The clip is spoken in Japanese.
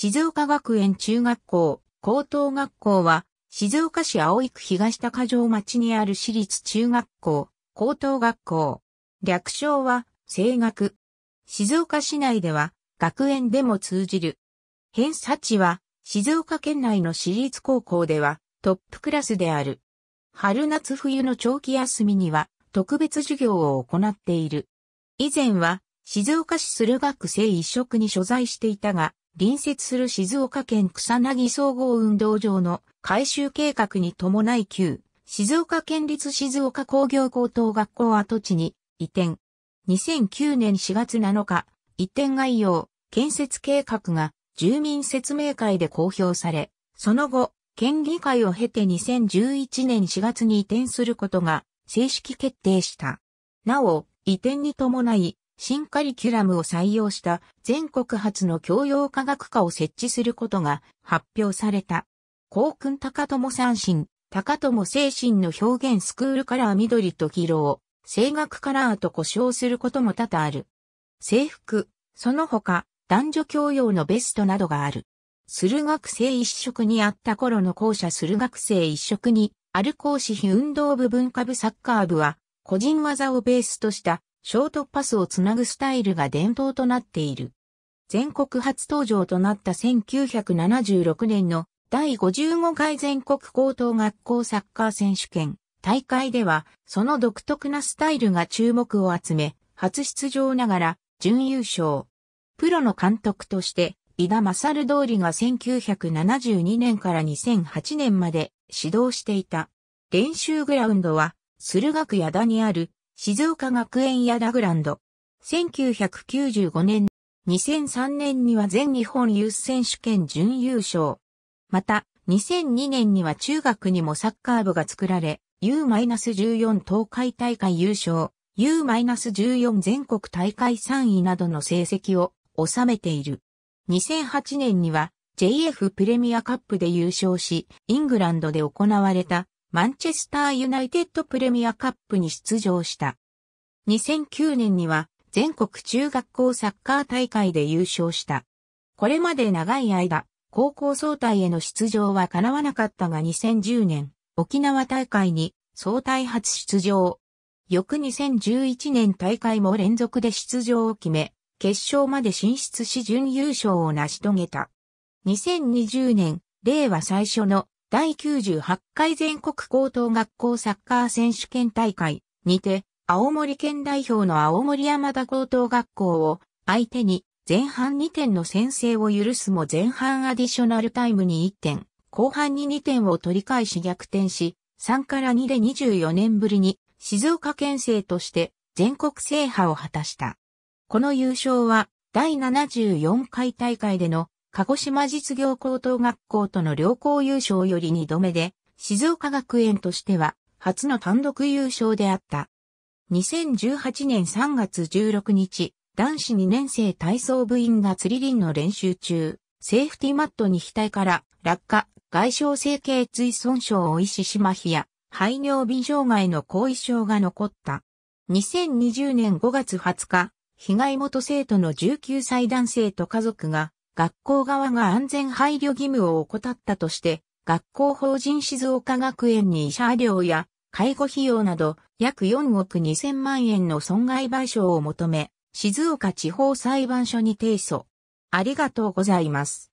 静岡学園中学校、高等学校は、静岡市葵区東高城町にある私立中学校、高等学校。略称は、声楽。静岡市内では、学園でも通じる。偏差値は、静岡県内の私立高校では、トップクラスである。春夏冬の長期休みには、特別授業を行っている。以前は、静岡市駿河区生一職に所在していたが、隣接する静岡県草薙総合運動場の改修計画に伴い旧、静岡県立静岡工業高等学校跡地に移転。2009年4月7日、移転概要、建設計画が住民説明会で公表され、その後、県議会を経て2011年4月に移転することが正式決定した。なお、移転に伴い、新カリキュラムを採用した全国初の教養科学科を設置することが発表された。高君高友三神、高友精神の表現スクールカラー緑と黄色を、声楽カラーと呼称することも多々ある。制服、その他、男女教養のベストなどがある。駿学生一色にあった頃の校舎駿学生一色に、ある講師非運動部文化部サッカー部は、個人技をベースとしたショートパスをつなぐスタイルが伝統となっている。全国初登場となった1976年の第55回全国高等学校サッカー選手権大会では、その独特なスタイルが注目を集め、初出場ながら準優勝。プロの監督として、伊田勝通りが1972年から2008年まで指導していた。練習グラウンドは、駿河区矢田にある静岡学園ヤダグランド。1995年、2003年には全日本ユース選手権準優勝。また、2002年には中学にもサッカー部が作られ、U-14 東海大会優勝、U-14 全国大会3位などの成績を収めている。2008年には JF プレミアカップで優勝し、イングランドで行われたマンチェスターユナイテッドプレミアカップに出場した。2009年には全国中学校サッカー大会で優勝した。これまで長い間、高校総体への出場は叶わなかったが2010年、沖縄大会に総体初出場。翌2011年大会も連続で出場を決め、決勝まで進出し準優勝を成し遂げた。2020年、令和最初の第98回全国高等学校サッカー選手権大会にて、青森県代表の青森山田高等学校を相手に前半2点の先制を許すも前半アディショナルタイムに1点、後半に2点を取り返し逆転し、3から2で24年ぶりに静岡県勢として全国制覇を果たした。この優勝は第74回大会での鹿児島実業高等学校との両校優勝より二度目で、静岡学園としては初の単独優勝であった。2018年3月16日、男子2年生体操部員が釣り輪の練習中、セーフティーマットに額から落下、外傷性頸椎損傷を意識しまひや、排尿便障害の後遺症が残った。2020年5月20日、被害元生徒の19歳男性と家族が学校側が安全配慮義務を怠ったとして、学校法人静岡学園に慰謝料や介護費用など約4億2000万円の損害賠償を求め、静岡地方裁判所に提訴。ありがとうございます。